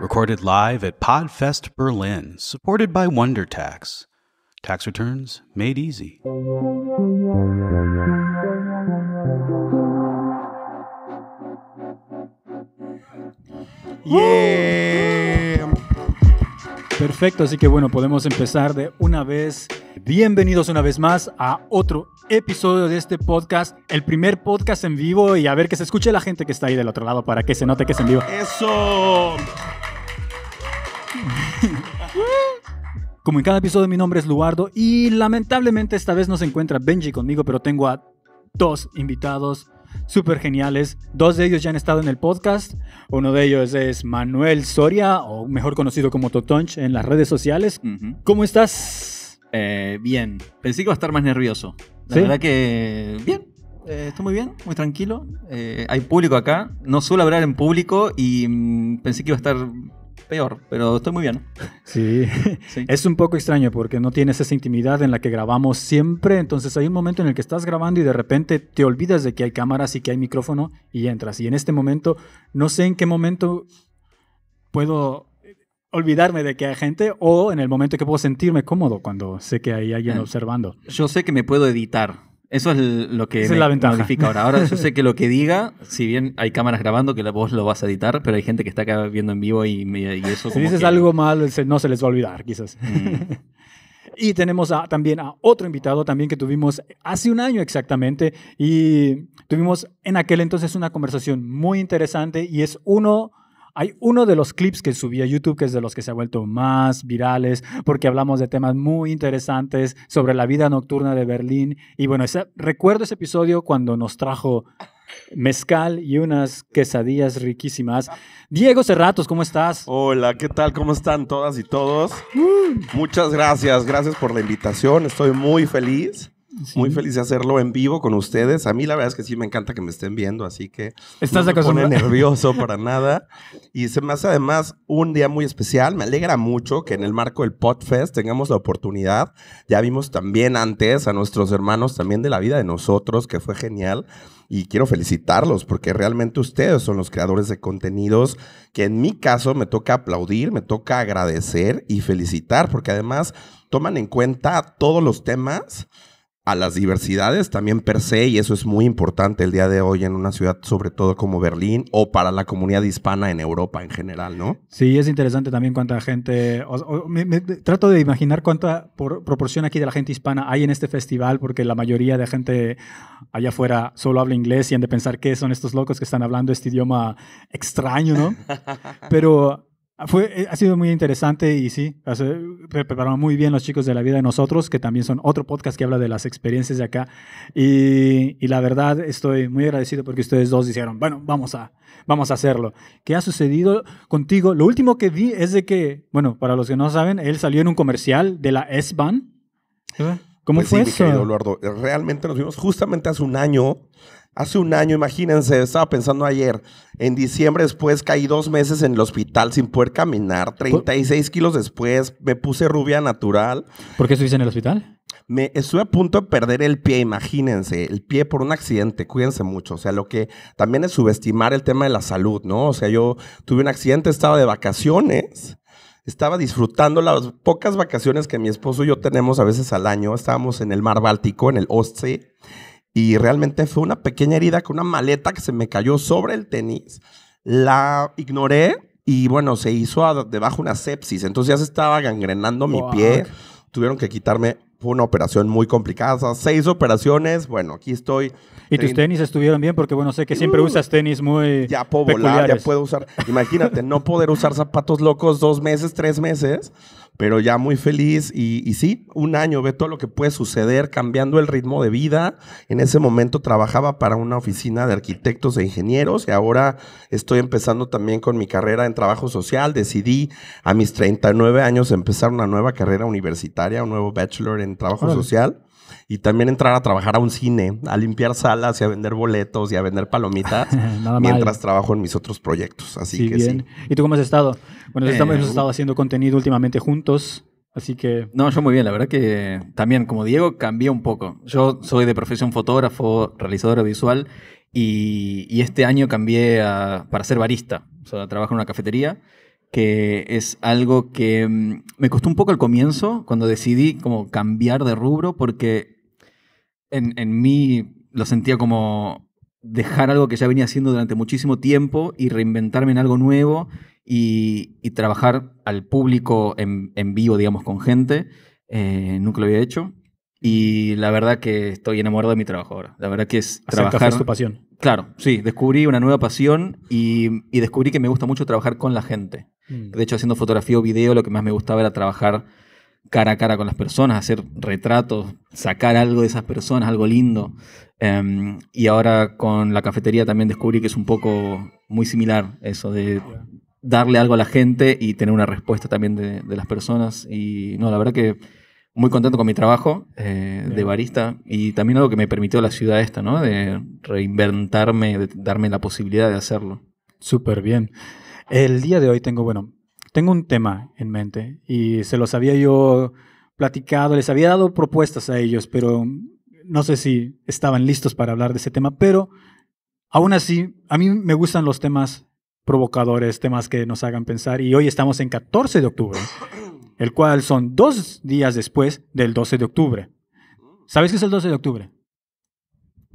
Recorded live at Podfest Berlin, supported by WonderTax. Tax. Tax returns made easy. Yeah, I'm Perfecto, así que bueno, podemos empezar de una vez. Bienvenidos una vez más a otro episodio de este podcast, el primer podcast en vivo y a ver que se escuche la gente que está ahí del otro lado para que se note que es en vivo. Eso. Como en cada episodio, mi nombre es Luardo y lamentablemente esta vez no se encuentra Benji conmigo, pero tengo a dos invitados súper geniales. Dos de ellos ya han estado en el podcast. Uno de ellos es Manuel Soria, o mejor conocido como Totonch en las redes sociales. ¿Cómo estás? Eh, bien. Pensé que iba a estar más nervioso. La verdad que bien. Eh, estoy muy bien, muy tranquilo. Eh, hay público acá. No suelo hablar en público y mm, pensé que iba a estar peor, pero estoy muy bien. Sí. es un poco extraño porque no tienes esa intimidad en la que grabamos siempre, entonces hay un momento en el que estás grabando y de repente te olvidas de que hay cámaras y que hay micrófono y entras. Y en este momento, no sé en qué momento puedo olvidarme de que hay gente o en el momento que puedo sentirme cómodo cuando sé que hay alguien ah. observando. Yo sé que me puedo editar eso es lo que es modifica ahora. Ahora yo sé que lo que diga, si bien hay cámaras grabando que vos lo vas a editar, pero hay gente que está acá viendo en vivo y, y eso. Si dices algo mal, no se les va a olvidar, quizás. Mm. y tenemos también a otro invitado también que tuvimos hace un año exactamente y tuvimos en aquel entonces una conversación muy interesante y es uno hay uno de los clips que subí a YouTube que es de los que se ha vuelto más virales porque hablamos de temas muy interesantes sobre la vida nocturna de Berlín. Y bueno, recuerdo ese episodio cuando nos trajo mezcal y unas quesadillas riquísimas. Diego Cerratos, ¿cómo estás? Hola, ¿qué tal? ¿Cómo están todas y todos? Muchas gracias, gracias por la invitación. Estoy muy feliz. Muy feliz de hacerlo en vivo con ustedes. A mí la verdad es que sí me encanta que me estén viendo, así que ¿Estás no me pone nervioso para nada. Y se me hace además un día muy especial. Me alegra mucho que en el marco del Podfest tengamos la oportunidad. Ya vimos también antes a nuestros hermanos también de la vida de nosotros, que fue genial. Y quiero felicitarlos porque realmente ustedes son los creadores de contenidos que en mi caso me toca aplaudir, me toca agradecer y felicitar porque además toman en cuenta todos los temas a las diversidades también per se, y eso es muy importante el día de hoy en una ciudad, sobre todo como Berlín, o para la comunidad hispana en Europa en general, ¿no? Sí, es interesante también cuánta gente, me, trato de imaginar cuánta por, proporción aquí de la gente hispana hay en este festival, porque la mayoría de gente allá afuera solo habla inglés y han de pensar qué son estos locos que están hablando este idioma extraño, ¿no? Pero Ah, fue, eh, ha sido muy interesante y sí, prepararon muy bien los chicos de la vida de nosotros, que también son otro podcast que habla de las experiencias de acá. Y, la verdad estoy muy agradecido porque ustedes dos dijeron, bueno, vamos a, vamos a hacerlo. ¿Qué ha sucedido contigo? Lo último que vi es de que, bueno, para los que no saben, él salió en un comercial de la S-Ban. ¿Cómo fue pues fue sí, eso? Mi Eduardo, eh, realmente nos vimos justamente hace un año Hace un año, imagínense, estaba pensando ayer, en diciembre después caí dos meses en el hospital sin poder caminar, 36 kilos después me puse rubia natural. ¿Por qué estuviste en el hospital? Me estuve a punto de perder el pie, imagínense, el pie por un accidente, cuídense mucho, o sea, lo que también es subestimar el tema de la salud, ¿no? O sea, yo tuve un accidente, estaba de vacaciones, estaba disfrutando las pocas vacaciones que mi esposo y yo tenemos a veces al año, estábamos en el mar Báltico, en el Ostsee y realmente fue una pequeña herida con una maleta que se me cayó sobre el tenis. La ignoré y bueno, se hizo debajo una sepsis. Entonces ya se estaba gangrenando mi pie. Tuvieron que quitarme. Fue una operación muy complicada. Seis operaciones. Bueno, aquí estoy. ¿Y tus tenis estuvieron bien? Porque bueno, sé que siempre uh. usas tenis muy. Ya puedo volar, ya puedo usar. Imagínate, no poder usar zapatos locos dos meses, tres meses pero ya muy feliz y, y, sí, un año, ve todo lo que puede suceder cambiando el ritmo de vida. En ese momento trabajaba para una oficina de arquitectos e ingenieros y ahora estoy empezando también con mi carrera en trabajo social. Decidí a mis 39 años empezar una nueva carrera universitaria, un nuevo bachelor en trabajo social y también entrar a trabajar a un cine, a limpiar salas y a vender boletos y a vender palomitas mientras trabajo en mis otros proyectos. Así que bien. ¿Y tú cómo has estado? Bueno, estamos, eh, hemos estado haciendo contenido últimamente juntos. Así que... No, yo muy bien, la verdad que también, como Diego, cambié un poco. Yo soy de profesión fotógrafo, realizador visual y, y este año cambié para ser barista. O sea, trabajo en una cafetería que es algo que mm, me costó un poco al comienzo cuando decidí como cambiar de rubro porque en, mí lo sentía como dejar algo que ya venía haciendo durante muchísimo tiempo y reinventarme en algo nuevo y, trabajar al público en, vivo, digamos, con gente. Eh, nunca lo había hecho. Y la verdad que estoy enamorado de mi trabajo ahora. La verdad que es trabajar trabajar. tu pasión. Claro, sí. Descubrí una nueva pasión y, descubrí que me gusta mucho trabajar con la gente. Mm. De hecho, haciendo fotografía o video, lo que más me gustaba era trabajar cara a cara con las personas, hacer retratos, sacar algo de esas personas, algo lindo. Em, y ahora con la cafetería también descubrí que es un poco muy similar eso de darle algo a la gente y tener una respuesta también de, las personas. Y no, la verdad que muy contento con mi trabajo eh, de barista y también algo que me permitió la ciudad esta, ¿no? De reinventarme, de darme la posibilidad de hacerlo. Súper bien. El día de hoy tengo, bueno, tengo un tema en mente y se los había yo platicado, les había dado propuestas a ellos, pero no sé si estaban listos para hablar de ese tema, pero aún así, a mí me gustan los temas provocadores, temas que nos hagan pensar y hoy estamos en 14 de octubre, el cual son dos días después del 12 de octubre. ¿Sabes qué es el 12 de octubre?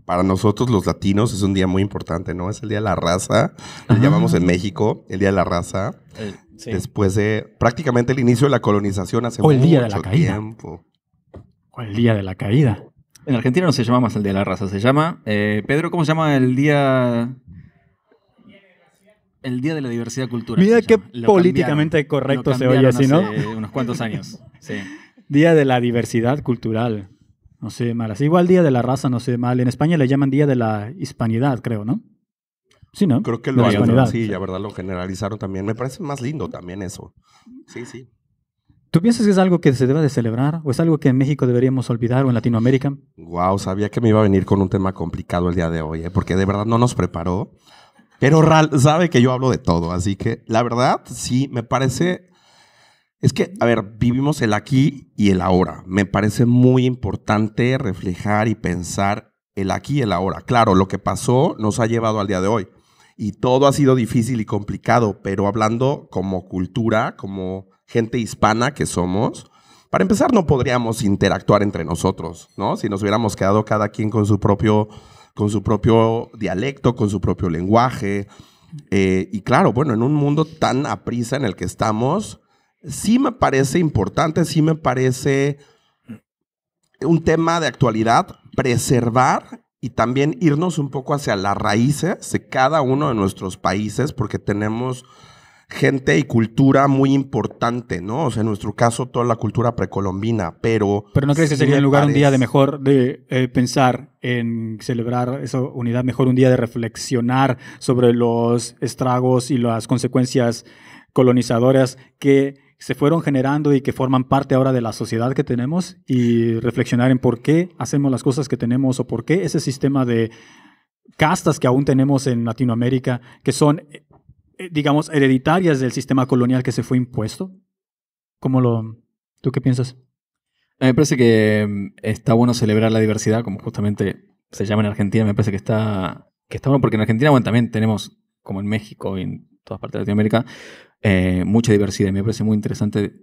para nosotros los latinos es un día muy importante, ¿no? Es el Día de la Raza, lo llamamos en México el Día de la Raza después de prácticamente el inicio de la colonización hace el día de tiempo. O el día de la caída. En Argentina no se llama más el Día de la raza, se llama. Eh, Pedro, ¿cómo se llama el día? El día de la diversidad cultural. Mira qué políticamente correcto se oye así, ¿no? Hace unos cuantos años. Sí. Día de la diversidad cultural. No sé mal. Así igual día de la raza, no sé mal. En España le llaman día de la hispanidad, creo, ¿no? Sí, ¿no? Creo que lo la sí, verdad lo generalizaron también. Me parece más lindo también eso. Sí, sí. ¿Tú piensas que es algo que se debe de celebrar o es algo que en México deberíamos olvidar o en Latinoamérica? Wow, sabía que me iba a venir con un tema complicado el día de hoy, ¿eh? porque de verdad no nos preparó. Pero Ral sabe que yo hablo de todo, así que la verdad sí me parece es que, a ver, vivimos el aquí y el ahora. Me parece muy importante reflejar y pensar el aquí y el ahora. Claro, lo que pasó nos ha llevado al día de hoy y todo ha sido difícil y complicado, pero hablando como cultura, como gente hispana que somos, para empezar no podríamos interactuar entre nosotros, ¿no? Si nos hubiéramos quedado cada quien con su propio, con su propio dialecto, con su propio lenguaje. Eh, y claro, bueno, en un mundo tan aprisa en el que estamos, sí me parece importante, sí me parece un tema de actualidad preservar y también irnos un poco hacia las raíces de cada uno de nuestros países, porque tenemos gente y cultura muy importante, ¿no? O sea, en nuestro caso, toda la cultura precolombina, pero... Pero no crees que sería el lugar un día de mejor de eh, pensar en celebrar esa unidad, mejor un día de reflexionar sobre los estragos y las consecuencias colonizadoras que se fueron generando y que forman parte ahora de la sociedad que tenemos y reflexionar en por qué hacemos las cosas que tenemos o por qué ese sistema de castas que aún tenemos en Latinoamérica, que son, eh, eh, digamos, hereditarias del sistema colonial que se fue impuesto. como lo, ¿Tú qué piensas? me parece que mm, está bueno celebrar la diversidad, como justamente se llama en Argentina, me parece que está, que bueno, porque en Argentina también tenemos, como en México y en todas partes de Latinoamérica, eh, mucha diversidad. Me parece muy interesante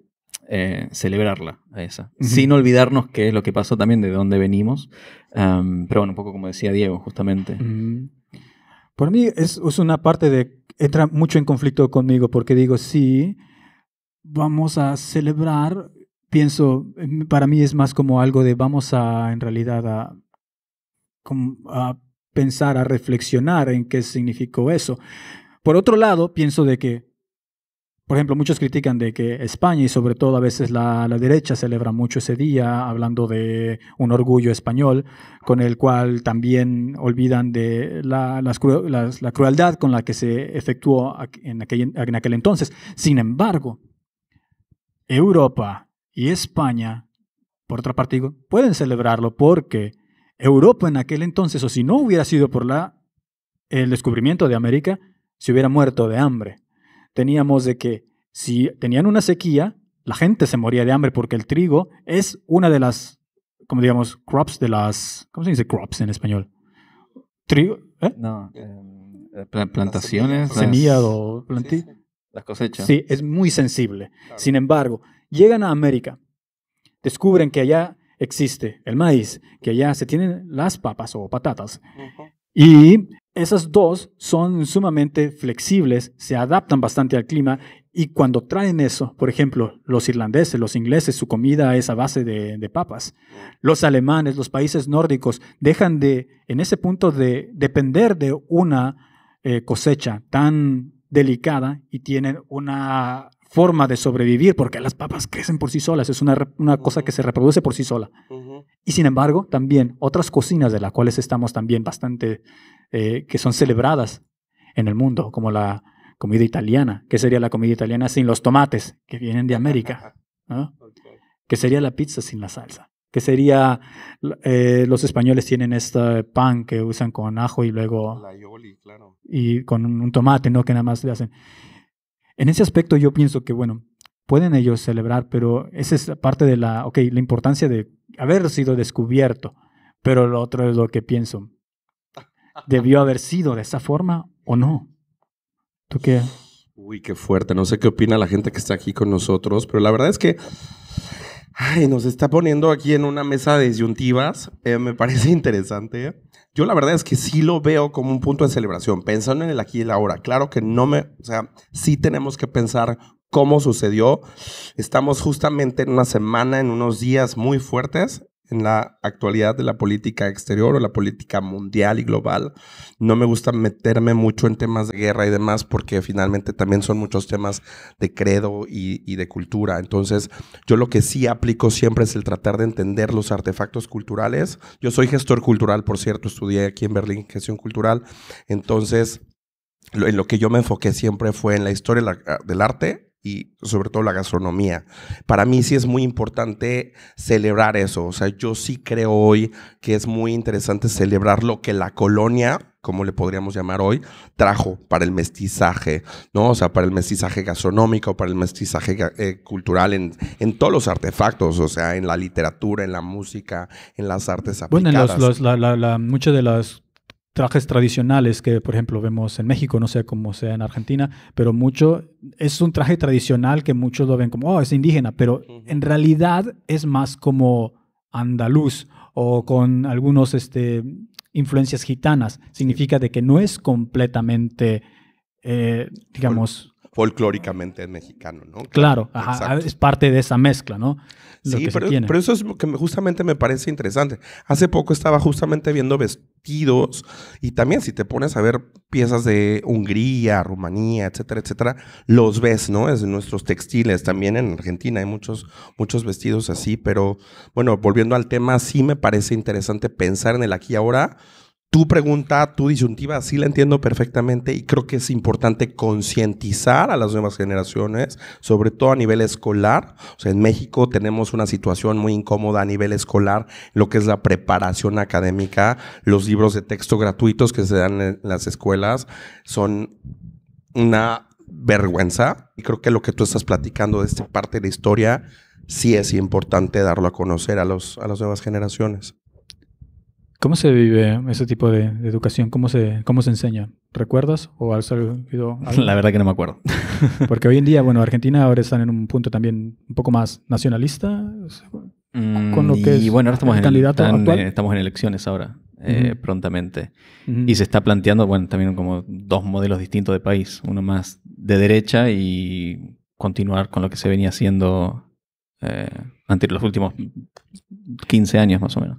eh, celebrarla Sin olvidarnos qué es lo que pasó también, de dónde venimos. pero bueno, un poco como decía Diego, justamente. Mm. Por mí es, una parte de... Entra mucho en conflicto conmigo porque digo, sí, vamos a celebrar. Pienso, em, para mí es más como algo de vamos a, en realidad, a pensar, a reflexionar en qué significó eso. Por otro lado, pienso de que por ejemplo, muchos critican de que España y sobre todo a veces la, derecha celebra mucho ese día, hablando de un orgullo español, con el cual también olvidan de la, crueldad con la que se efectuó en aquel, en aquel entonces. Sin embargo, Europa y España, por otra parte, pueden celebrarlo porque Europa en aquel entonces, o si no hubiera sido por la, el descubrimiento de América, se hubiera muerto de hambre teníamos de que si tenían una sequía, la gente se moría de hambre porque el trigo es una de las, como digamos, crops de las, ¿cómo se dice crops en español? Trigo, ¿eh? No, em, eh, plantaciones. Semillas o Las cosechas. Sí, es muy sensible. Sin embargo, llegan a América, descubren que allá existe el maíz, que allá se tienen las papas o patatas. Y esas dos son sumamente flexibles, se adaptan bastante al clima y cuando traen eso, por ejemplo, los irlandeses, los ingleses, su comida es a base de, papas. Los alemanes, los países nórdicos dejan de, en ese punto, de depender de una eh, cosecha tan delicada y tienen una forma de sobrevivir, porque las papas crecen por sí solas, es una, cosa que se reproduce por sí sola. Y sin embargo, también otras cocinas de las cuales estamos también bastante eh, que son celebradas en el mundo, como la comida italiana. ¿Qué sería la comida italiana sin los tomates que vienen de América? ¿no? ¿Qué sería la pizza sin la salsa? ¿Qué sería, eh, los españoles tienen este pan que usan con ajo y luego... La claro. Y con un, un tomate, ¿no? Que nada más le hacen. En ese aspecto yo pienso que, bueno, pueden ellos celebrar, pero esa es parte de la, ok, la importancia de haber sido descubierto, pero lo otro es lo que pienso debió haber sido de esa forma o no. ¿Tú qué? Uy, qué fuerte. No sé qué opina la gente que está aquí con nosotros, pero la verdad es que nos está poniendo aquí en una mesa de disyuntivas. Eh, me parece interesante. Yo la verdad es que sí lo veo como un punto de celebración, pensando en el aquí y el ahora. Claro que no me, o sea, sí tenemos que pensar cómo sucedió. Estamos justamente en una semana, en unos días muy fuertes en la actualidad de la política exterior o la política mundial y global. No me gusta meterme mucho en temas de guerra y demás porque finalmente también son muchos temas de credo y, de cultura. Entonces yo lo que sí aplico siempre es el tratar de entender los artefactos culturales. Yo soy gestor cultural, por cierto, estudié aquí en Berlín gestión cultural. Entonces... en lo que yo me enfoqué siempre fue en la historia del arte y sobre todo la gastronomía. Para mí sí es muy importante celebrar eso. O sea, yo sí creo hoy que es muy interesante celebrar lo que la colonia, como le podríamos llamar hoy, trajo para el mestizaje, ¿no? O sea, para el mestizaje gastronómico, para el mestizaje eh, cultural, en, en, todos los artefactos, o sea, en la literatura, en la música, en las artes aplicadas. Bueno, la, muchas de las trajes tradicionales que, por ejemplo, vemos en México, no sé cómo sea en Argentina, pero mucho es un traje tradicional que muchos lo ven como, oh, es indígena, pero en realidad es más como andaluz o con algunos este, influencias gitanas. Significa de que no es completamente, eh, digamos, folclóricamente mexicano, ¿no? Claro, ah, es parte de esa mezcla, ¿no? sí, pero, eso es lo que justamente me parece interesante. Hace poco estaba justamente viendo vestidos y también si te pones a ver piezas de Hungría, Rumanía, etcétera, etcétera, los ves, ¿no? Es nuestros textiles. También en Argentina hay muchos, muchos vestidos así, pero bueno, volviendo al tema, sí me parece interesante pensar en el aquí y ahora tu pregunta, tu disyuntiva, sí la entiendo perfectamente y creo que es importante concientizar a las nuevas generaciones, sobre todo a nivel escolar. O sea, en México tenemos una situación muy incómoda a nivel escolar, lo que es la preparación académica. Los libros de texto gratuitos que se dan en las escuelas son una vergüenza y creo que lo que tú estás platicando de esta parte de la historia sí es importante darlo a conocer a, los, a las nuevas generaciones. ¿Cómo se vive ese tipo de, educación? ¿Cómo se, ¿Cómo se enseña? ¿Recuerdas o has ser algo? La verdad que no me acuerdo. Porque hoy en día, bueno, Argentina ahora está en un punto también un poco más nacionalista. Mm, con lo que y bueno, ahora eh, estamos en, elecciones ahora, eh, prontamente. Y se está planteando, bueno, también como dos modelos distintos de país. Uno más de derecha y continuar con lo que se venía haciendo eh, ante los últimos 15 años más o menos.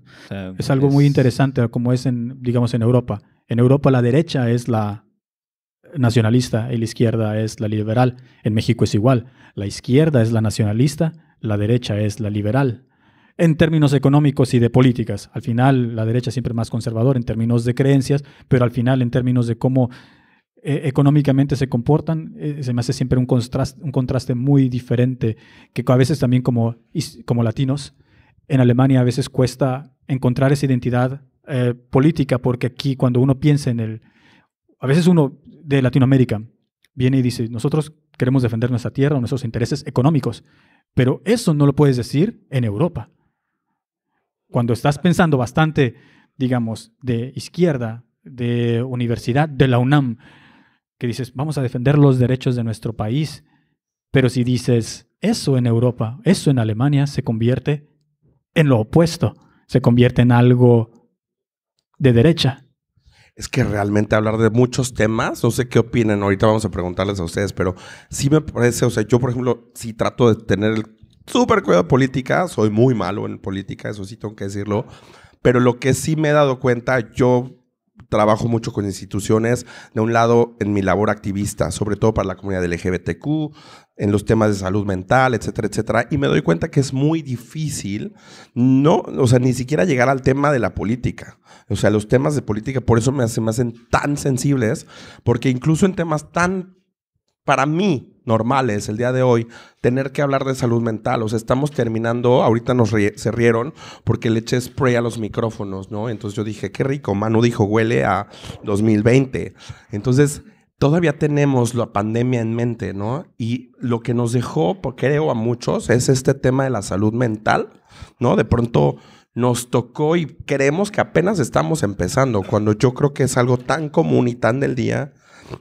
es algo muy interesante ah, como es en, digamos, en Europa. En Europa la derecha es la nacionalista y la izquierda es la liberal. En México es igual. La izquierda es la nacionalista, la derecha es la liberal. En términos económicos y de políticas, al final la derecha siempre más conservadora en términos de creencias, pero al final en términos de cómo eh, económicamente se comportan, eh, se me hace siempre un contraste, un contraste muy diferente, que a veces también como, como latinos, en Alemania a veces cuesta encontrar esa identidad eh, política, porque aquí cuando uno piensa en el, a veces uno de Latinoamérica viene y dice, nosotros queremos defender nuestra tierra, nuestros intereses económicos, pero eso no lo puedes decir en Europa. Cuando estás pensando bastante, digamos, de izquierda, de universidad, de la UNAM, que dices, vamos a defender los derechos de nuestro país, pero si dices eso en Europa, eso en Alemania, se convierte en lo opuesto, se convierte en algo de derecha. Es que realmente hablar de muchos temas, no sé qué opinan, ahorita vamos a preguntarles a ustedes, pero sí me parece, o sea, yo por ejemplo, si trato de tener el súper cuidado política, soy muy malo en política, eso sí tengo que decirlo, pero lo que sí me he dado cuenta, yo trabajo mucho con instituciones, de un lado en mi labor activista, sobre todo para la comunidad LGBTQ, en los temas de salud mental, etcétera, etcétera, y me doy cuenta que es muy difícil, no, o sea, ni siquiera llegar al tema de la política. O sea, los temas de política, por eso me hacen tan sensibles, porque incluso en temas tan para mí normal es el día de hoy tener que hablar de salud mental. O sea, estamos terminando, ahorita nos se rieron porque le eché spray a los micrófonos, ¿no? Entonces yo dije, qué rico, Manu dijo, huele a 2020. Entonces, todavía tenemos la pandemia en mente, ¿no? Y lo que nos dejó, creo a muchos, es este tema de la salud mental, ¿no? De pronto nos tocó y creemos que apenas estamos empezando, cuando yo creo que es algo tan común y tan del día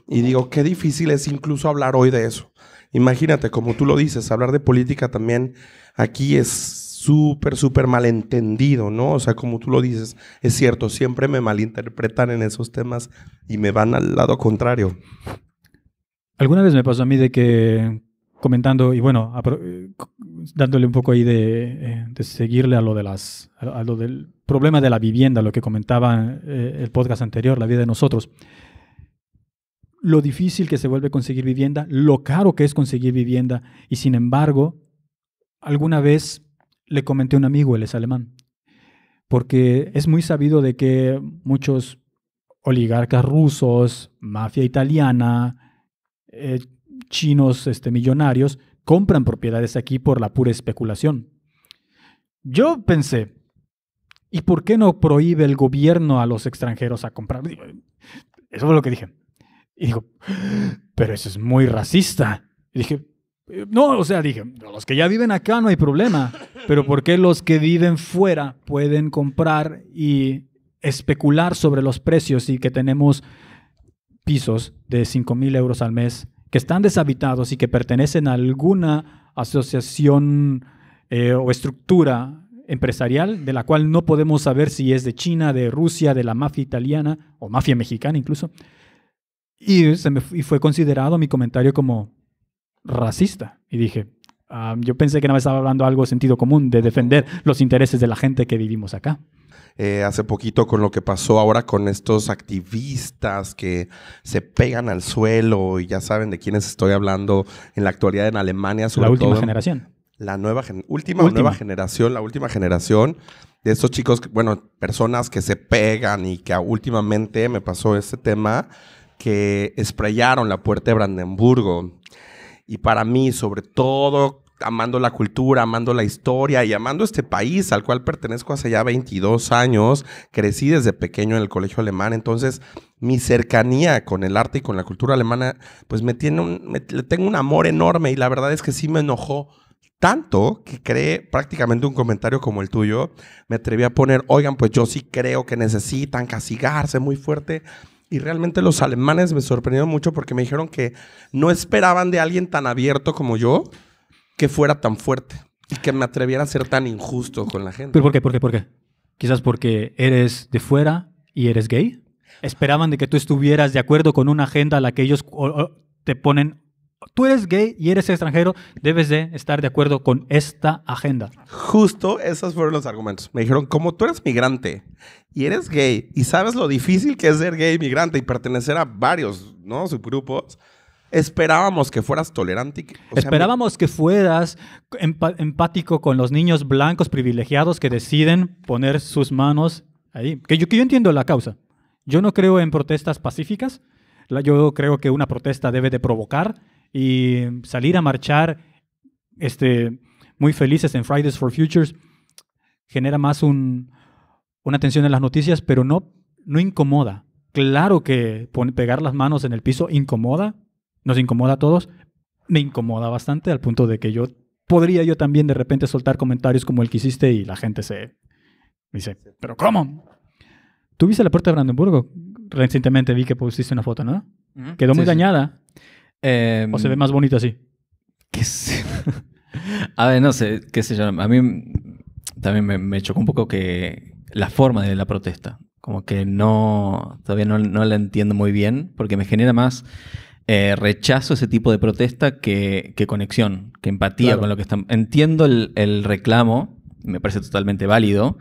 y digo, qué difícil es incluso hablar hoy de eso. Imagínate, como tú lo dices, hablar de política también aquí es súper, súper malentendido, ¿no? O sea, como tú lo dices, es cierto, siempre me malinterpretan en esos temas y me van al lado contrario. Alguna vez me pasó a mí de que comentando y bueno, eh, dándole un poco ahí eh, de, seguirle a lo, de las, a lo del problema de la vivienda, lo que comentaba eh, el podcast anterior, la vida de nosotros lo difícil que se vuelve conseguir vivienda, lo caro que es conseguir vivienda. Y sin embargo, alguna vez le comenté a un amigo, él es alemán, porque es muy sabido de que muchos oligarcas rusos, mafia italiana, eh, chinos este, millonarios, compran propiedades aquí por la pura especulación. Yo pensé, ¿y por qué no prohíbe el gobierno a los extranjeros a comprar? Eso fue lo que dije. Y digo, pero eso es muy racista. Y dije, eh, no, o sea, dije, los que ya viven acá no hay problema, pero ¿por qué los que viven fuera pueden comprar y especular sobre los precios y que tenemos pisos de 5 mil euros al mes que están deshabitados y que pertenecen a alguna asociación eh, o estructura empresarial de la cual no podemos saber si es de China, de Rusia, de la mafia italiana o mafia mexicana incluso? Y, fue considerado mi comentario como racista. Y dije, ah, yo pensé que no me estaba hablando algo de sentido común, de defender los intereses de la gente que vivimos acá. Eh, hace poquito con lo que pasó ahora con estos activistas que se pegan al suelo y ya saben de quiénes estoy hablando en la actualidad en Alemania. Sobre la última generación. La nueva última, nueva generación, la última generación de estos chicos, bueno, personas que se pegan y que últimamente me pasó este tema que esprayaron la puerta de Brandenburgo. Y para mí, sobre todo, amando la cultura, amando la historia y amando este país al cual pertenezco hace ya 22 años, crecí desde pequeño en el colegio alemán, entonces mi cercanía con el arte y con la cultura alemana, pues me tiene un, le tengo un amor enorme y la verdad es que sí me enojó tanto que creé prácticamente un comentario como el tuyo, me atreví a poner, oigan, pues yo sí creo que necesitan castigarse muy fuerte y realmente los alemanes me sorprendieron mucho porque me dijeron que no esperaban de alguien tan abierto como yo que fuera tan fuerte y que me atreviera a ser tan injusto con la gente. por qué? ¿Por qué? ¿Por qué? Quizás porque eres de fuera y eres gay. Esperaban de que tú estuvieras de acuerdo con una agenda a la que ellos te ponen tú eres gay y eres extranjero, debes de estar de acuerdo con esta agenda. Justo esos fueron los argumentos. Me dijeron, como tú eres migrante y eres gay y sabes lo difícil que es ser gay migrante y pertenecer a varios ¿no? subgrupos, Esperábamos que fueras tolerante. Esperábamos que fueras empático con los niños blancos privilegiados que deciden poner sus manos ahí. Que yo, que yo entiendo la causa. Yo no creo en protestas pacíficas. Yo creo que una protesta debe de provocar y salir a marchar este, muy felices en Fridays for Futures genera más una atención en las noticias, pero no, no incomoda. Claro que pegar las manos en el piso incomoda, nos incomoda a todos, me incomoda bastante al punto de que yo podría yo también de repente soltar comentarios como el que hiciste y la gente se dice, pero ¿cómo? Tuviste la puerta de Brandenburgo recientemente, vi que pusiste una foto, ¿no? Quedó muy dañada. Em, ¿O se ve más bonito así? ¿Qué sé? a ver, no sé, qué sé yo. A mí también me, me, chocó un poco que la forma de la protesta. Como que no, todavía no, la entiendo muy bien, porque me genera más eh, rechazo ese tipo de protesta que, conexión, que empatía con lo que están. Entiendo el, reclamo, me parece totalmente válido,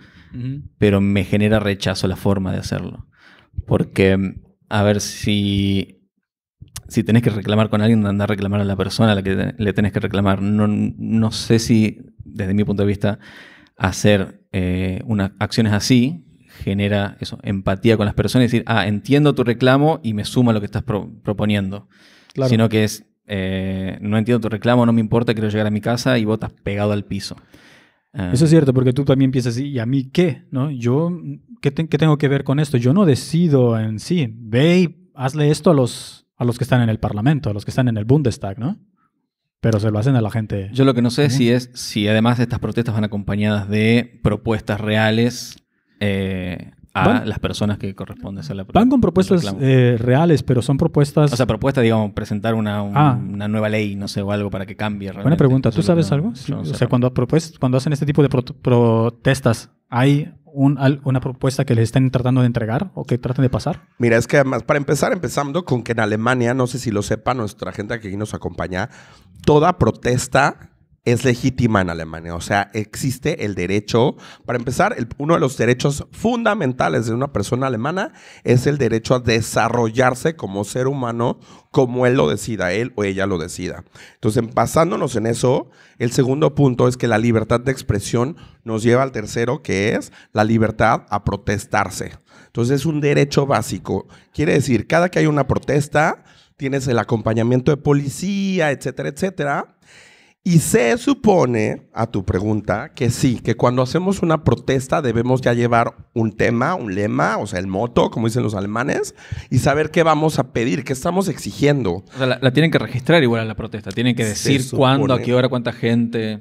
pero me genera rechazo la forma de hacerlo. Porque, a ver, si si tenés que reclamar con alguien, anda a reclamar a la persona a la que le tenés que reclamar. No, sé si, desde mi punto de vista, hacer eh, unas acciones así genera empatía con las personas y decir, ah, entiendo tu reclamo y me suma lo que estás proponiendo. Sino que es, eh, no entiendo tu reclamo, no me importa, quiero llegar a mi casa y vos pegado al piso. Ah. Eso es cierto, porque tú también piensas, ¿y a mí qué? ¿No? Yo, ¿qué, ¿qué, tengo que ver con esto? Yo no decido en sí. Ve y hazle esto a los a los que están en el Parlamento, a los que están en el Bundestag, ¿no? Pero se lo hacen a la gente. Yo lo que no sé si es si además estas protestas van acompañadas de propuestas reales eh, a las personas que corresponden a la Van con propuestas eh, reales, pero son propuestas. O sea, propuesta, digamos, presentar una, ah. nueva ley, no sé, o algo para que cambie. Realmente. Buena pregunta. ¿Tú sabes algo? o sea, cuando, cuando hacen este tipo de protestas, ¿hay una propuesta que les estén tratando de entregar o que traten de pasar? Mira, es que además, para empezar, empezando con que en Alemania, no sé si lo sepa nuestra gente que aquí nos acompaña, toda protesta es legítima en Alemania. O sea, existe el derecho. Para empezar, uno de los derechos fundamentales de una persona alemana es el derecho a desarrollarse como ser humano, como él lo decida, él o ella lo decida. Entonces, basándonos en eso, el segundo punto es que la libertad de expresión nos lleva al tercero, que es la libertad a protestarse. Entonces, es un derecho básico. Quiere decir, cada que hay una protesta, tienes el acompañamiento de policía, etcétera, etcétera. Y se supone, a tu pregunta, que sí, que cuando hacemos una protesta debemos ya llevar un tema, un lema, o sea, el moto, como dicen los alemanes, y saber qué vamos a pedir, qué estamos exigiendo. O sea, la, tienen que registrar igual a la protesta, tienen que decir cuándo, a qué hora, cuánta gente.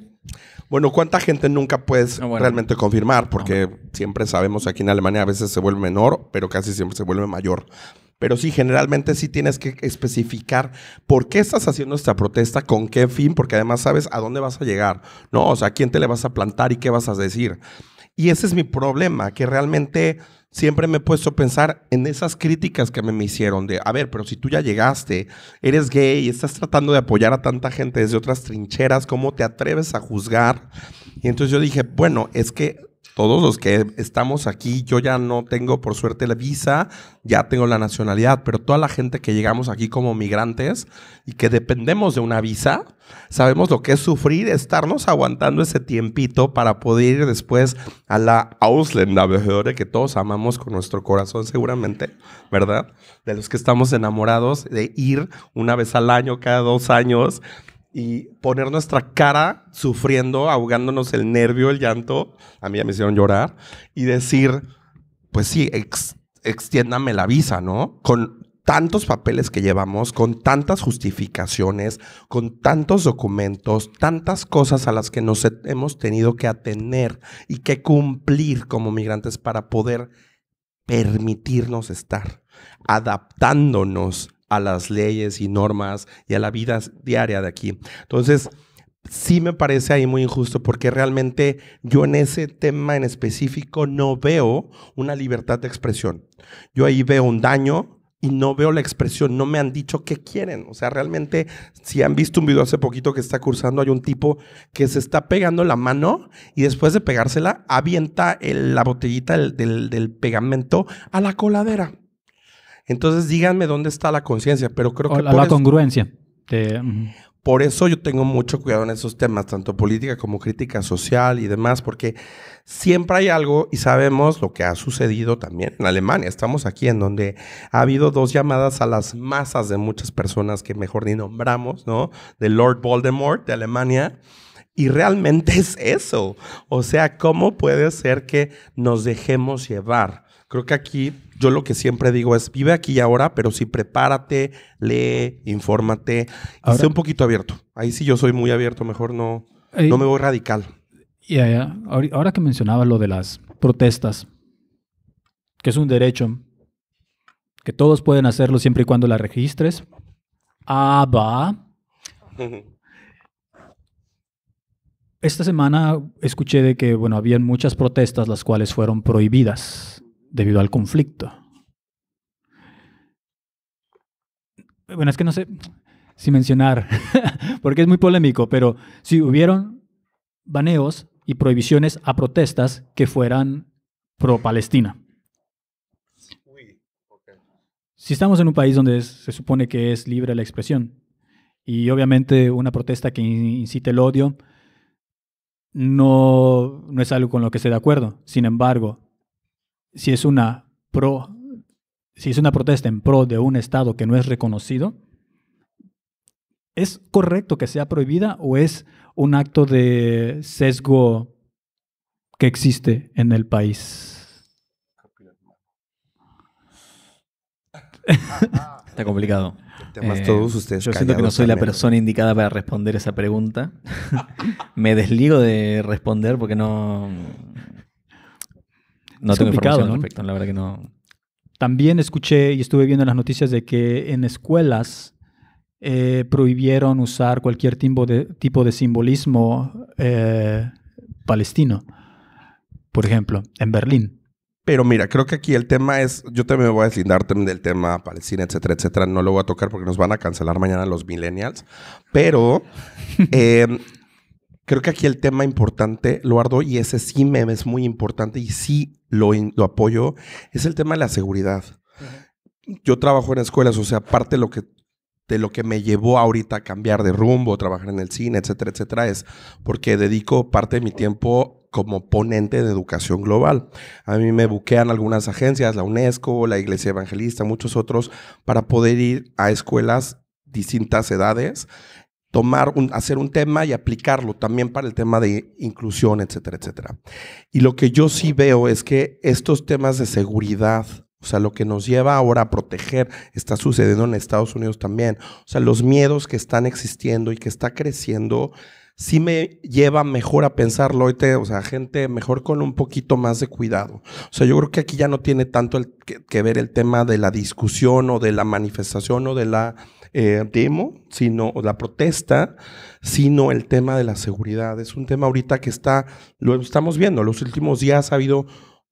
Bueno, cuánta gente nunca puedes ah, realmente confirmar, porque ah, siempre sabemos aquí en Alemania a veces se vuelve menor, pero casi siempre se vuelve mayor. Pero sí, generalmente sí tienes que especificar por qué estás haciendo esta protesta, con qué fin, porque además sabes a dónde vas a llegar, ¿no? O sea, a quién te le vas a plantar y qué vas a decir. Y ese es mi problema, que realmente siempre me he puesto a pensar en esas críticas que me, hicieron de, a ver, pero si tú ya llegaste, eres gay, y estás tratando de apoyar a tanta gente desde otras trincheras, ¿cómo te atreves a juzgar? Y entonces yo dije, bueno, es que todos los que estamos aquí, yo ya no tengo por suerte la visa, ya tengo la nacionalidad, pero toda la gente que llegamos aquí como migrantes y que dependemos de una visa, sabemos lo que es sufrir, estarnos aguantando ese tiempito para poder ir después a la Ausländerbehörde que todos amamos con nuestro corazón seguramente, ¿verdad? De los que estamos enamorados de ir una vez al año, cada dos años, y poner nuestra cara sufriendo, ahogándonos el nervio, el llanto, a mí ya me hicieron llorar, y decir, pues sí, extiéndame la visa, ¿no? Con tantos papeles que llevamos, con tantas justificaciones, con tantos documentos, tantas cosas a las que nos hemos tenido que atener y que cumplir como migrantes para poder permitirnos estar, adaptándonos a las leyes y normas y a la vida diaria de aquí. Entonces, sí me parece ahí muy injusto porque realmente yo en ese tema en específico no veo una libertad de expresión. Yo ahí veo un daño, y no veo la expresión, no me han dicho qué quieren. O sea, realmente, si han visto un video hace poquito que está cursando, hay un tipo que se está pegando la mano y después de pegársela, avienta la botellita del pegamento a la coladera. Entonces díganme dónde está la conciencia, pero creo que... La, la congruencia. Por eso yo tengo mucho cuidado en esos temas, tanto política como crítica social y demás, porque siempre hay algo y sabemos lo que ha sucedido también en Alemania. Estamos aquí en donde ha habido dos llamadas a las masas de muchas personas que mejor ni nombramos, ¿no? De Lord Voldemort de Alemania. Y realmente es eso. O sea, ¿cómo puede ser que nos dejemos llevar? Creo que aquí yo lo que siempre digo es vive aquí y ahora, pero sí prepárate, lee, infórmate y sé un poquito abierto. Ahí sí yo soy muy abierto, mejor no, no me voy radical. Y Ahora que mencionaba lo de las protestas, que es un derecho, que todos pueden hacerlo siempre y cuando la registres. Ah, va. Esta semana escuché de que, bueno, habían muchas protestas las cuales fueron prohibidas debido al conflicto. Bueno, es que no sé si mencionar, porque es muy polémico, pero si hubieron baneos y prohibiciones a protestas que fueran pro-Palestina. Si estamos en un país donde se supone que es libre la expresión y obviamente una protesta que incite el odio no, no es algo con lo que esté de acuerdo. Sin embargo, si es una pro, si es una protesta en pro de un Estado que no es reconocido, ¿es correcto que sea prohibida o es un acto de sesgo que existe en el país? Está complicado. Eh, yo siento que no soy la persona indicada para responder esa pregunta. Me desligo de responder porque no, no tengo información al respecto, la verdad que no. También escuché y estuve viendo las noticias de que en escuelas eh, prohibieron usar cualquier tipo de, tipo de simbolismo eh, palestino, por ejemplo, en Berlín. Pero mira, creo que aquí el tema es, yo también voy a deslindar del tema Palestina, etcétera, etcétera. No lo voy a tocar porque nos van a cancelar mañana los millennials. Pero eh, Creo que aquí el tema importante, Loardo, y ese sí me es muy importante y sí lo, lo apoyo, es el tema de la seguridad. Yo trabajo en escuelas, o sea, parte de lo que de lo que me llevó ahorita a cambiar de rumbo, trabajar en el cine, etcétera, etcétera, es porque dedico parte de mi tiempo como ponente de educación global. A mí me buquean algunas agencias, la UNESCO, la Iglesia Evangelista, muchos otros, para poder ir a escuelas distintas edades tomar un, hacer un tema y aplicarlo también para el tema de inclusión, etcétera, etcétera. Y lo que yo sí veo es que estos temas de seguridad, o sea, lo que nos lleva ahora a proteger está sucediendo en Estados Unidos también. O sea, los miedos que están existiendo y que está creciendo sí me lleva mejor a pensarlo, o sea, gente mejor con un poquito más de cuidado. O sea, yo creo que aquí ya no tiene tanto el, que, que ver el tema de la discusión o de la manifestación o de la eh, demo, sino la protesta, sino el tema de la seguridad. Es un tema ahorita que está, lo estamos viendo, los últimos días ha habido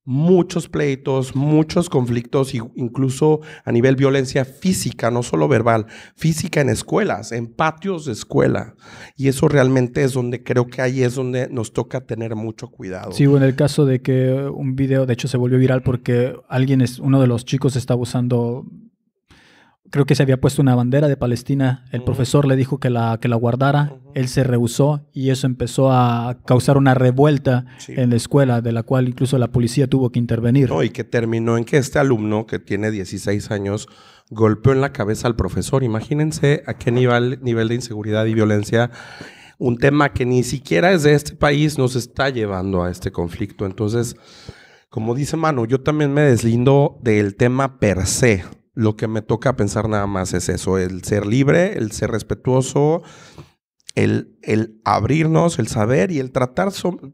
muchos pleitos, muchos conflictos, incluso a nivel violencia física, no solo verbal, física en escuelas, en patios de escuela. Y eso realmente es donde creo que ahí es donde nos toca tener mucho cuidado. Sí, en el caso de que un video, de hecho, se volvió viral porque alguien es, uno de los chicos está usando creo que se había puesto una bandera de Palestina, el profesor le dijo que la, que la guardara, él se rehusó y eso empezó a causar una revuelta en la escuela, de la cual incluso la policía tuvo que intervenir. y que terminó en que este alumno, que tiene 16 años, golpeó en la cabeza al profesor. Imagínense a qué nivel, nivel de inseguridad y violencia un tema que ni siquiera es de este país nos está llevando a este conflicto. Entonces, como dice Mano, yo también me deslindo del tema per se, lo que me toca pensar nada más es eso, el ser libre, el ser respetuoso, el, el abrirnos, el saber y el tratar,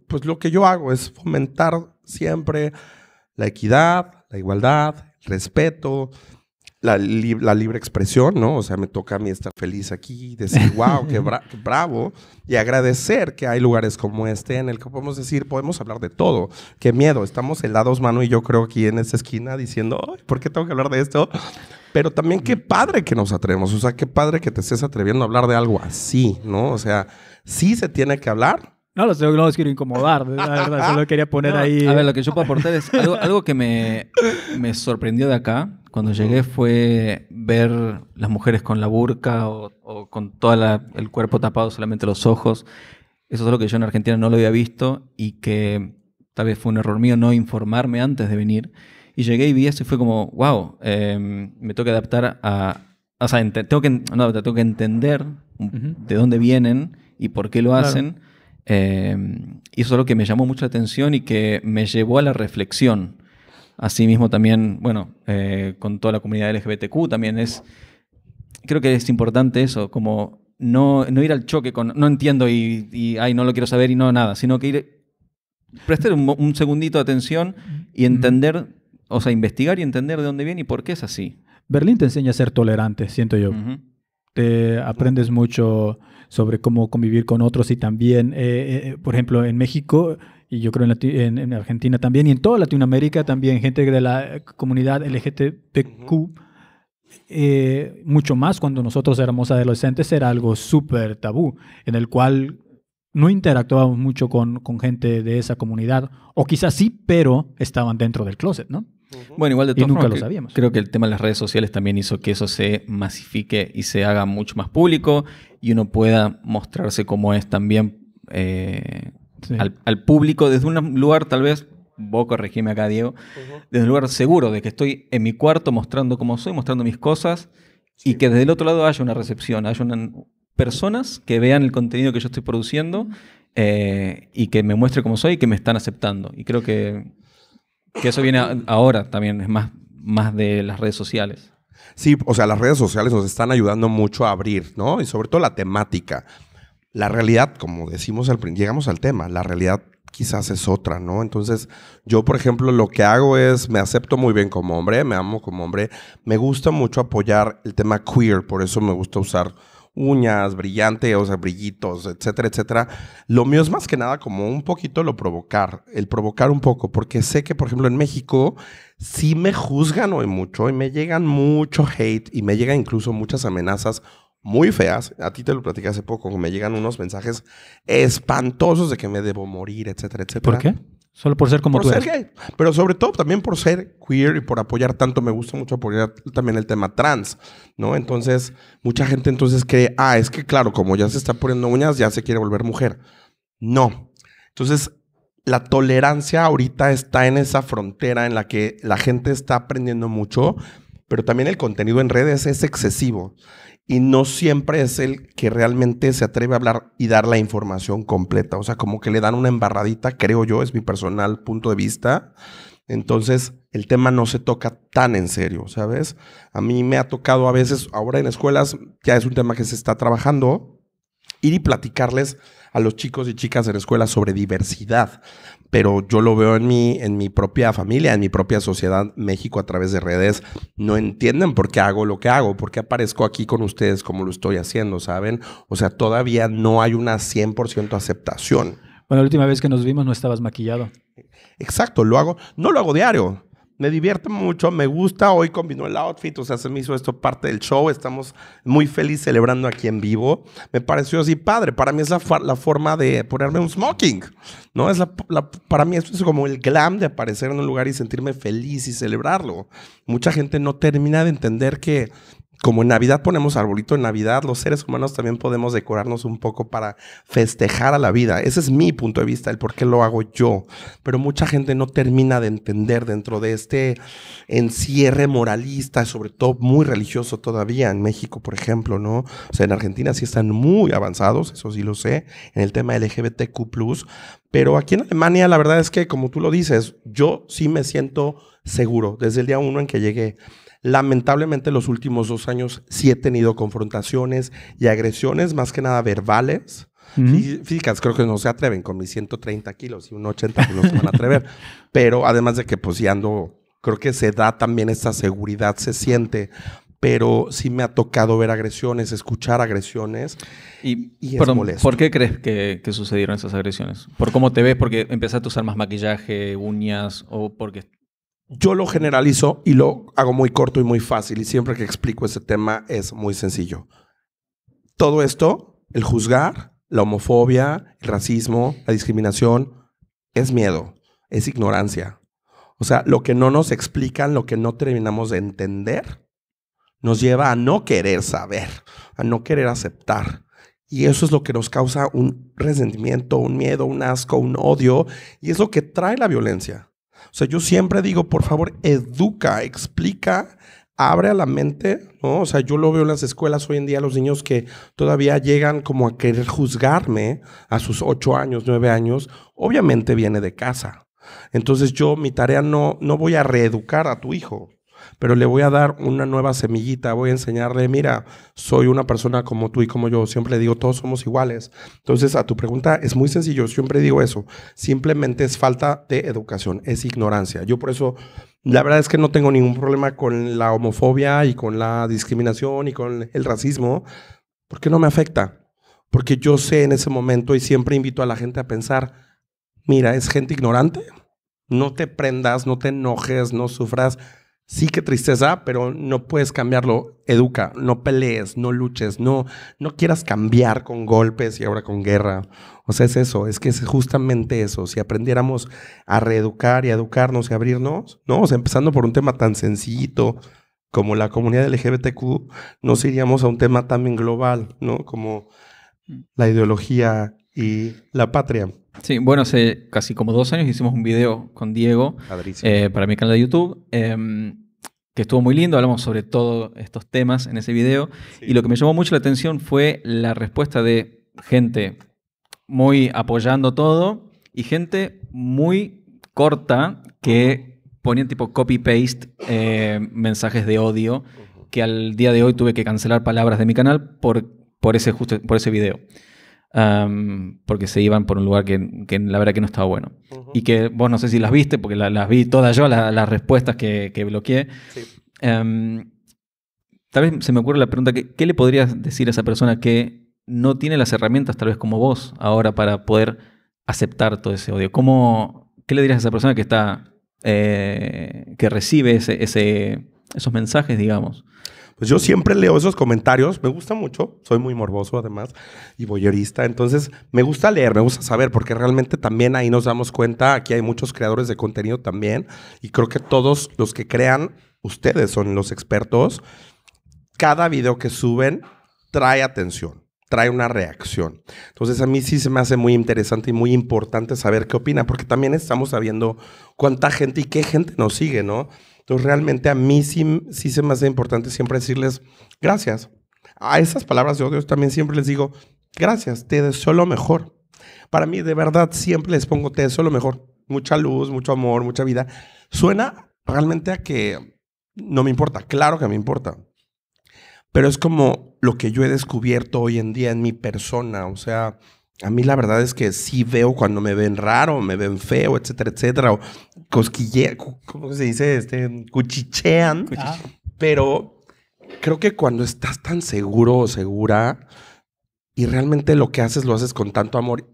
pues lo que yo hago es fomentar siempre la equidad, la igualdad, el respeto, la, libre expresión, ¿no? O sea, me toca a mí estar feliz aquí, decir, wow, qué, bravo, y agradecer que hay lugares como este en el que podemos decir, podemos hablar de todo. Qué miedo, estamos helados, mano, y yo creo aquí en esta esquina diciendo, ¿por qué tengo que hablar de esto? Pero también qué padre que nos atrevemos, o sea, qué padre que te estés atreviendo a hablar de algo así, ¿no? O sea, sí se tiene que hablar, no los, no quiero incomodar, la verdad, solo quería poner ahí. A ver, lo que yo puedo aportar es algo, algo que me, me, sorprendió de acá, cuando llegué fue ver las mujeres con la burka o, con todo el cuerpo tapado, solamente los ojos. Eso es algo que yo en Argentina no lo había visto y que tal vez fue un error mío no informarme antes de venir. Y llegué y vi eso y fue como, wow, em, me tengo que adaptar a... O sea, tengo que, tengo que entender de dónde vienen y por qué lo hacen. Em, y eso es lo que me llamó mucho la atención y que me llevó a la reflexión. Asimismo también, bueno, eh, con toda la comunidad LGBTQ también es, creo que es importante eso, como no, no ir al choque con, no entiendo y, ay, no lo quiero saber y no nada, sino que ir, prestar un, segundito de atención y entender, o sea, investigar y entender de dónde viene y por qué es así. Berlín te enseña a ser tolerante, siento yo. Te aprendes mucho sobre cómo convivir con otros y también, eh, eh, por ejemplo, en México y yo creo en, Argentina también, y en toda Latinoamérica también, gente de la eh, comunidad LGTBQ, eh, mucho más cuando nosotros éramos adolescentes, era algo súper tabú, en el cual no interactuábamos mucho con, gente de esa comunidad, o quizás sí, pero estaban dentro del closet, ¿no? Bueno, igual de todo. nunca Creo que el tema de las redes sociales también hizo que eso se masifique y se haga mucho más público y uno pueda mostrarse como es también eh, al, público desde un lugar tal vez, vos corregime acá Diego, desde un lugar seguro de que estoy en mi cuarto mostrando cómo soy, mostrando mis cosas y que desde el otro lado haya una recepción, haya personas que vean el contenido que yo estoy produciendo eh, y que me muestre cómo soy y que me están aceptando. Y creo que, eso viene ahora también, es más, más de las redes sociales. Sí, o sea, las redes sociales nos están ayudando mucho a abrir, ¿no? Y sobre todo la temática. La realidad, como decimos al llegamos al tema, la realidad quizás es otra, ¿no? Entonces, yo, por ejemplo, lo que hago es, me acepto muy bien como hombre, me amo como hombre, me gusta mucho apoyar el tema queer, por eso me gusta usar uñas, brillantes, o sea, brillitos, etcétera, etcétera. Lo mío es más que nada como un poquito lo provocar, el provocar un poco, porque sé que, por ejemplo, en México sí me juzgan hoy mucho y me llegan mucho hate y me llegan incluso muchas amenazas muy feas. A ti te lo platicé hace poco, me llegan unos mensajes espantosos de que me debo morir, etcétera, etcétera. ¿Por qué? Solo por ser como por ser Gay. Pero sobre todo también por ser queer y por apoyar tanto, me gusta mucho apoyar también el tema trans, ¿no? Entonces, mucha gente entonces cree, ah, es que claro, como ya se está poniendo uñas, ya se quiere volver mujer. No. Entonces, la tolerancia ahorita está en esa frontera en la que la gente está aprendiendo mucho, pero también el contenido en redes es excesivo y no siempre es el que realmente se atreve a hablar y dar la información completa. O sea, como que le dan una embarradita, creo yo, es mi personal punto de vista. Entonces, el tema no se toca tan en serio, ¿sabes? A mí me ha tocado a veces, ahora en escuelas, ya es un tema que se está trabajando, ir y platicarles a los chicos y chicas en escuelas sobre diversidad pero yo lo veo en mi, en mi propia familia, en mi propia sociedad, México a través de redes, no entienden por qué hago lo que hago, por qué aparezco aquí con ustedes como lo estoy haciendo, ¿saben? O sea, todavía no hay una 100% aceptación. Bueno, la última vez que nos vimos no estabas maquillado. Exacto, lo hago, no lo hago diario, me divierte mucho, me gusta, hoy combinó el outfit, o sea, se me hizo esto parte del show, estamos muy felices celebrando aquí en vivo, me pareció así padre, para mí es la, forma de ponerme un smoking, ¿no? Es para mí es como el glam de aparecer en un lugar y sentirme feliz y celebrarlo. Mucha gente no termina de entender que como en Navidad ponemos arbolito en Navidad, los seres humanos también podemos decorarnos un poco para festejar a la vida. Ese es mi punto de vista, el por qué lo hago yo. Pero mucha gente no termina de entender dentro de este encierre moralista, sobre todo muy religioso todavía en México, por ejemplo, ¿no? O sea, en Argentina sí están muy avanzados, eso sí lo sé, en el tema LGBTQ, pero aquí en Alemania, la verdad es que, como tú lo dices, yo sí me siento seguro desde el día uno en que llegué. Lamentablemente los últimos dos años sí he tenido confrontaciones y agresiones, más que nada verbales. y Físicas, creo que no se atreven con mis 130 kilos y un 80 que no se van a atrever. Pero además de que pues ya ando, creo que se da también esta seguridad, se siente pero sí me ha tocado ver agresiones, escuchar agresiones. Y, es molesto. ¿Por qué crees que, que, sucedieron esas agresiones? ¿Por cómo te ves? ¿Porque empezaste a usar más maquillaje, uñas? ¿O porque yo lo generalizo y lo hago muy corto y muy fácil. Y siempre que explico ese tema es muy sencillo. Todo esto, el juzgar, la homofobia, el racismo, la discriminación, es miedo, es ignorancia. O sea, lo que no nos explican, lo que no terminamos de entender, nos lleva a no querer saber, a no querer aceptar. Y eso es lo que nos causa un resentimiento, un miedo, un asco, un odio. Y es lo que trae la violencia. O sea, yo siempre digo, por favor, educa, explica, abre a la mente, ¿no? O sea, yo lo veo en las escuelas hoy en día, los niños que todavía llegan como a querer juzgarme a sus ocho años, nueve años, obviamente viene de casa. Entonces yo, mi tarea no, no voy a reeducar a tu hijo pero le voy a dar una nueva semillita, voy a enseñarle, mira, soy una persona como tú y como yo, siempre digo, todos somos iguales. Entonces, a tu pregunta es muy sencillo, siempre digo eso, simplemente es falta de educación, es ignorancia. Yo por eso, la verdad es que no tengo ningún problema con la homofobia y con la discriminación y con el racismo, porque no me afecta, porque yo sé en ese momento y siempre invito a la gente a pensar, mira, es gente ignorante. No te prendas, no te enojes, no sufras Sí, que tristeza, pero no puedes cambiarlo. Educa, no pelees, no luches, no, no quieras cambiar con golpes y ahora con guerra. O sea, es eso, es que es justamente eso. Si aprendiéramos a reeducar y a educarnos y abrirnos, ¿no? O sea, empezando por un tema tan sencillito como la comunidad LGBTQ, nos iríamos a un tema también global, ¿no? Como la ideología y la patria. Sí, bueno, hace casi como dos años hicimos un video con Diego eh, para mi canal de YouTube, em, que estuvo muy lindo, hablamos sobre todos estos temas en ese video, y lo que me llamó mucho la atención fue la respuesta de gente muy apoyando todo y gente muy corta que ponían tipo copy-paste eh, mensajes de odio, que al día de hoy tuve que cancelar palabras de mi canal por, por, ese, por ese video porque se iban por un lugar que, la verdad que no estaba bueno. Y que vos no sé si las viste, porque las vi todas yo, las respuestas que, bloqueé. tal vez se me ocurre la pregunta, que, ¿qué le podrías decir a esa persona que no tiene las herramientas, tal vez como vos, ahora para poder aceptar todo ese odio? ¿Cómo, ¿Qué le dirías a esa persona que está, eh, que recibe esos mensajes, digamos? pues yo siempre leo esos comentarios, me gusta mucho, soy muy morboso además y voyerista. entonces me gusta leer, me gusta saber, porque realmente también ahí nos damos cuenta, aquí hay muchos creadores de contenido también, y creo que todos los que crean, ustedes son los expertos, cada video que suben trae atención trae una reacción. Entonces a mí sí se me hace muy interesante y muy importante saber qué opina, porque también estamos sabiendo cuánta gente y qué gente nos sigue, ¿no? Entonces realmente a mí sí, sí se me hace importante siempre decirles gracias. A esas palabras de odio también siempre les digo gracias, te deseo lo mejor. Para mí de verdad siempre les pongo te deseo lo mejor. Mucha luz, mucho amor, mucha vida. Suena realmente a que no me importa, claro que me importa pero es como lo que yo he descubierto hoy en día en mi persona, o sea, a mí la verdad es que sí veo cuando me ven raro, me ven feo, etcétera, etcétera, o cosquillean, ¿cómo se dice? Este, cuchichean, ah. pero creo que cuando estás tan seguro o segura y realmente lo que haces lo haces con tanto amor,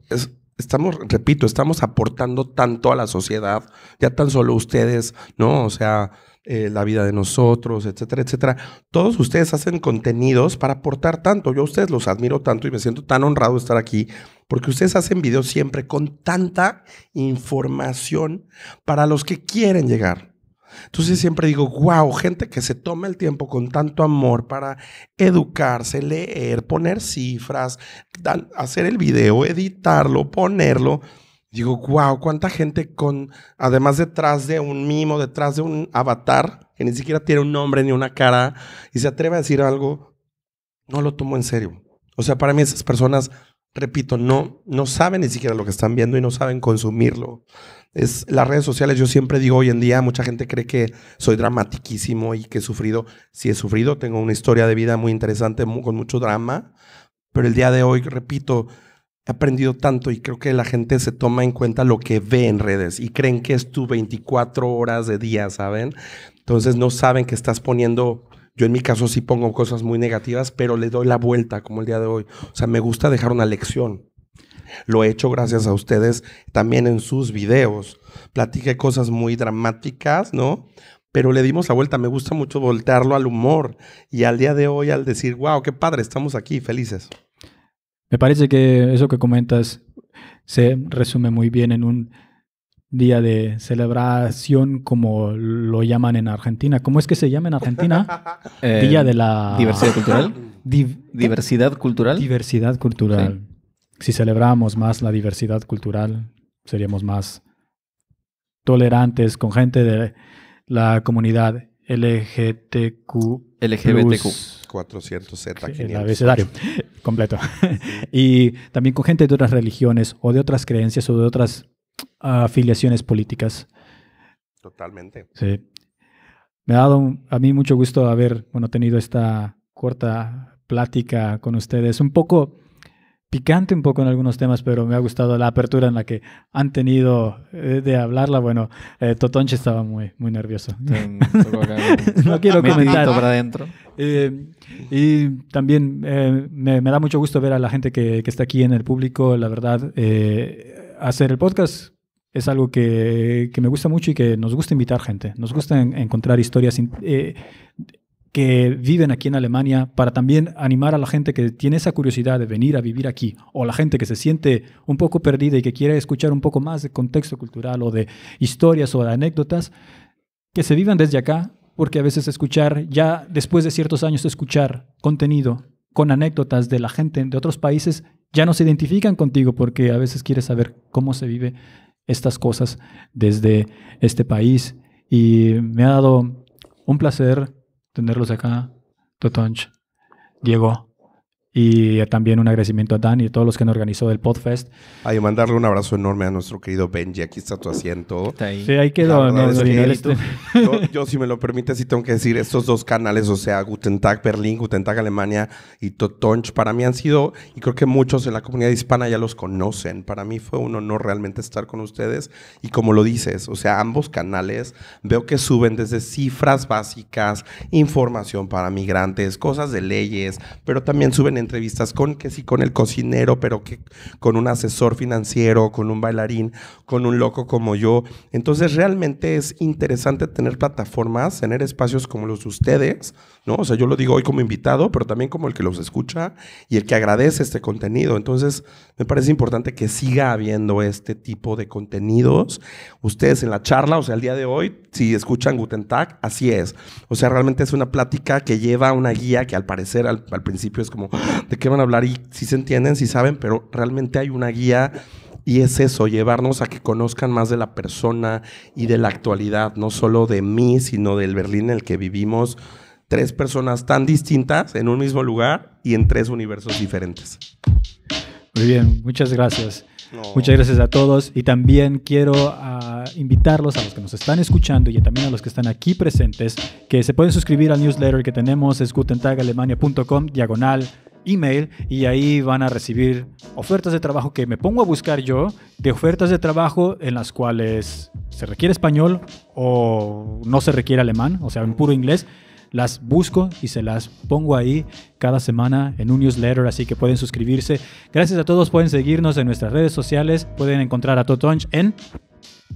estamos, repito, estamos aportando tanto a la sociedad, ya tan solo ustedes, ¿no? O sea, eh, la vida de nosotros, etcétera, etcétera. Todos ustedes hacen contenidos para aportar tanto. Yo a ustedes los admiro tanto y me siento tan honrado de estar aquí porque ustedes hacen videos siempre con tanta información para los que quieren llegar. Entonces siempre digo, wow, gente que se toma el tiempo con tanto amor para educarse, leer, poner cifras, hacer el video, editarlo, ponerlo. Digo, wow, cuánta gente con, además detrás de un mimo, detrás de un avatar, que ni siquiera tiene un nombre ni una cara, y se atreve a decir algo, no lo tomo en serio. O sea, para mí esas personas, repito, no, no saben ni siquiera lo que están viendo y no saben consumirlo. Es, las redes sociales, yo siempre digo hoy en día, mucha gente cree que soy dramatiquísimo y que he sufrido. Sí he sufrido, tengo una historia de vida muy interesante, con mucho drama, pero el día de hoy, repito, he aprendido tanto y creo que la gente se toma en cuenta lo que ve en redes y creen que es tu 24 horas de día, ¿saben? Entonces no saben que estás poniendo, yo en mi caso sí pongo cosas muy negativas, pero le doy la vuelta como el día de hoy. O sea, me gusta dejar una lección. Lo he hecho gracias a ustedes también en sus videos. Platiqué cosas muy dramáticas, ¿no? Pero le dimos la vuelta. Me gusta mucho voltearlo al humor. Y al día de hoy, al decir, wow, qué padre, estamos aquí, felices. Me parece que eso que comentas se resume muy bien en un día de celebración como lo llaman en Argentina. ¿Cómo es que se llama en Argentina? Eh, día de la... Diversidad cultural. diversidad cultural. Diversidad cultural. Si celebramos más la diversidad cultural, seríamos más tolerantes con gente de la comunidad LGTQ. LGBTQ. 400Z. El abecedario completo. y también con gente de otras religiones o de otras creencias o de otras ah, afiliaciones políticas. Totalmente. Sí. Me ha dado a mí mucho gusto haber bueno, tenido esta corta plática con ustedes. Un poco picante un poco en algunos temas, pero me ha gustado la apertura en la que han tenido eh, de hablarla. Bueno, eh, Totonche estaba muy, muy nervioso. no quiero comentar. Eh, y también me, da mucho gusto ver a la gente que, está aquí en el público. La verdad, hacer el podcast es algo que, me gusta mucho y que nos gusta invitar gente. Nos gusta encontrar historias que viven aquí en Alemania para también animar a la gente que tiene esa curiosidad de venir a vivir aquí o la gente que se siente un poco perdida y que quiere escuchar un poco más de contexto cultural o de historias o de anécdotas que se vivan desde acá porque a veces escuchar ya después de ciertos años escuchar contenido con anécdotas de la gente de otros países ya no se identifican contigo porque a veces quieres saber cómo se vive estas cosas desde este país y me ha dado un placer tenerlos acá. Totonch. Diego. Y también un agradecimiento a Dan y a todos los que nos organizó el Podfest. Ay, mandarle un abrazo enorme a nuestro querido Benji. Aquí está tu asiento. Sí, ahí quedó. Este- yo, si me lo permite, sí tengo que decir, estos dos canales, o sea, Gutentag Berlín, Alemania y Totonch, para mí han sido, y creo que muchos en la comunidad hispana ya los conocen. Para mí fue un honor realmente estar con ustedes. Y como lo dices, o sea, ambos canales veo que suben desde cifras básicas, información para migrantes, cosas de leyes, pero también suben entrevistas con que sí con el cocinero, pero que con un asesor financiero, con un bailarín, con un loco como yo. Entonces realmente es interesante tener plataformas, tener espacios como los de ustedes, ¿no? O sea, yo lo digo hoy como invitado, pero también como el que los escucha y el que agradece este contenido. Entonces, me parece importante que siga habiendo este tipo de contenidos. Ustedes en la charla, o sea, el día de hoy, si escuchan Guten Tag, así es. O sea, realmente es una plática que lleva una guía que al parecer al principio es como, de qué van a hablar y si se entienden, si saben, pero realmente hay una guía y es eso, llevarnos a que conozcan más de la persona y de la actualidad, no solo de mí, sino del Berlín en el que vivimos tres personas tan distintas en un mismo lugar y en tres universos diferentes. Muy bien, muchas gracias. Muchas gracias a todos y también quiero ah, invitarlos a los que nos están escuchando y también a los que están aquí presentes que se pueden suscribir al newsletter que tenemos es gutentagalemania.com diagonal email y ahí van a recibir ofertas de trabajo que me pongo a buscar yo, de ofertas de trabajo en las cuales se requiere español o no se requiere alemán, o sea, en puro inglés. Las busco y se las pongo ahí cada semana en un newsletter, así que pueden suscribirse. Gracias a todos, pueden seguirnos en nuestras redes sociales, pueden encontrar a Totonch en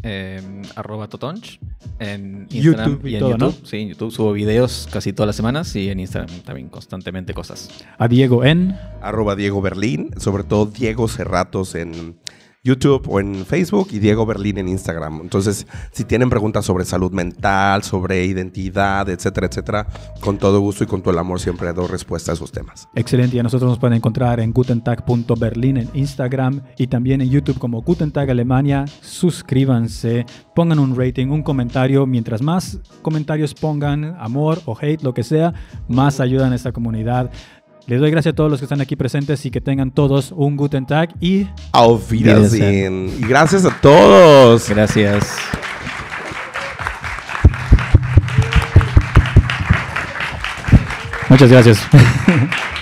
Em, arroba Totonch. En Instagram YouTube y, en YouTube. Sí, en YouTube subo videos casi todas las semanas y en Instagram también constantemente cosas. A Diego en. Arroba Diego Berlín, sobre todo Diego Cerratos en YouTube o en Facebook y Diego Berlín en Instagram. Entonces, si tienen preguntas sobre salud mental, sobre identidad, etcétera, etcétera, con todo gusto y con todo el amor siempre doy respuesta a esos temas. Excelente. Y a nosotros nos pueden encontrar en gutentag.berlin en Instagram y también en YouTube como Gutentag Alemania. Suscríbanse, pongan un rating, un comentario. Mientras más comentarios pongan, amor o hate, lo que sea, más ayudan a esta comunidad les doy gracias a todos los que están aquí presentes y que tengan todos un Guten Tag y. Auf Wiedersehen. gracias a todos. Gracias. Muchas gracias.